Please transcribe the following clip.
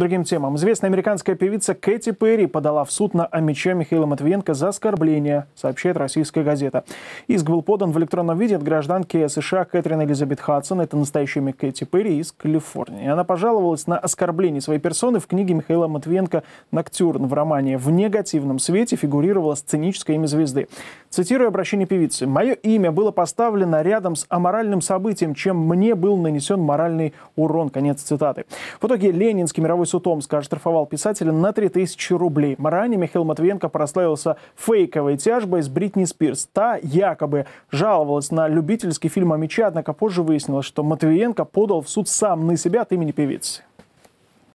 другим темам. Известная американская певица Кэти Перри подала в суд на Амича Михаила Матвиенко за оскорбление, сообщает российская газета. Иск был подан в электронном виде от гражданки США Кэтрин Элизабет Хадсон, это настоящая имя Кэти Перри из Калифорнии. Она пожаловалась на оскорбление своей персоны в книге Михаила Матвиенко «Ноктюрн» в романе. В негативном свете фигурировала сценическое имя звезды. Цитирую обращение певицы. «Мое имя было поставлено рядом с аморальным событием, чем мне был нанесен моральный урон». Конец цитаты. В итоге Ленинский мировой Суд Омска оштрафовал писателя на 3000 рублей. Ранее Михаил Матвиенко прославился фейковой тяжбой с Бритни Спирс. Та якобы жаловалась на любительский фильм о мече, однако позже выяснилось, что Матвиенко подал в суд сам на себя от имени певицы.